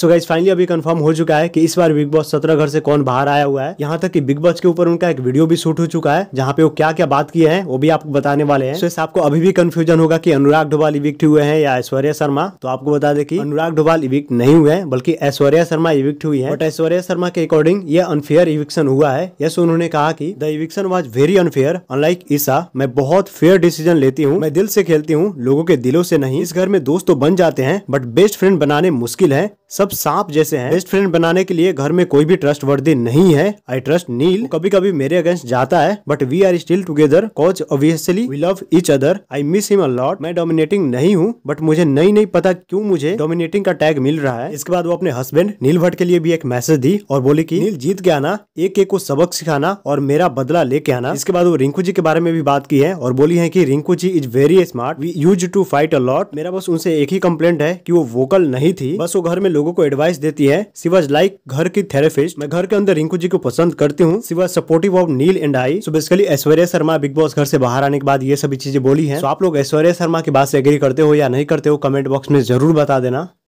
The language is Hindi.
सो गाइज फाइनली अभी कंफर्म हो चुका है कि इस बार बिग बॉस सत्रह घर से कौन बाहर आया हुआ है यहाँ तक कि बिग बॉस के ऊपर उनका एक वीडियो भी शूट हो चुका है जहाँ पे वो क्या क्या बात किए हैं वो भी आपको बताने वाले हैं so, आपको अभी भी कंफ्यूजन होगा कि अनुराग डोवाल इविक्ट हुए हैं या ऐश्वर्या शर्मा तो आपको बता दे की अनुराग डोवाल इविक्ट नहीं हुए हैं बल्कि ऐश्वर्या शर्मा इविक्ट हुई है बट ऐश्वर्या शर्मा के अकॉर्डिंग ये अनफेयर इविक्शन हुआ है यस उन्होंने कहा की the eviction was very unfair unlike Isha मैं बहुत फेयर डिसीजन लेती हूँ मैं दिल से खेलती हूँ लोगों के दिलों से नहीं इस घर में दोस्त तो बन जाते हैं बट बेस्ट फ्रेंड बनाने मुश्किल है सब मतलब सांप जैसे हैं बेस्ट फ्रेंड बनाने के लिए घर में कोई भी ट्रस्ट वर्दी नहीं है आई ट्रस्ट नील कभी कभी मेरे अगेंस्ट जाता है but we are still together cause obviously we love each other I miss him a lot मैं डोमिनेटिंग नहीं हूँ बट मुझे नहीं नहीं पता क्यूँ मुझे डोमिनेटिंग का टैग मिल रहा है इसके बाद वो अपने हस्बैंड नील भट्ट के लिए भी एक मैसेज दी और बोली की नील जीत के आना एक एक को सबक सिखाना और मेरा बदला लेके आना इसके बाद वो रिंकू जी के बारे में भी बात की है और बोली है की Rinku ji is very smart we used to fight a lot मेरा बस उनसे एक ही कम्प्लेट है की वो वोकल नहीं थी बस वो घर में लोगों को को एडवाइस देती है सी वॉज लाइक घर की थेरेपिस्ट मैं घर के अंदर रिंकू जी को पसंद करती हूँ she was supportive of Neel and I so basically Aishwarya Sharma Bigg Boss घर से बाहर आने के बाद ये सभी चीजें बोली है so, आप लोग ऐश्वर्या शर्मा की बात से एग्री करते हो या नहीं करते हो कमेंट बॉक्स में जरूर बता देना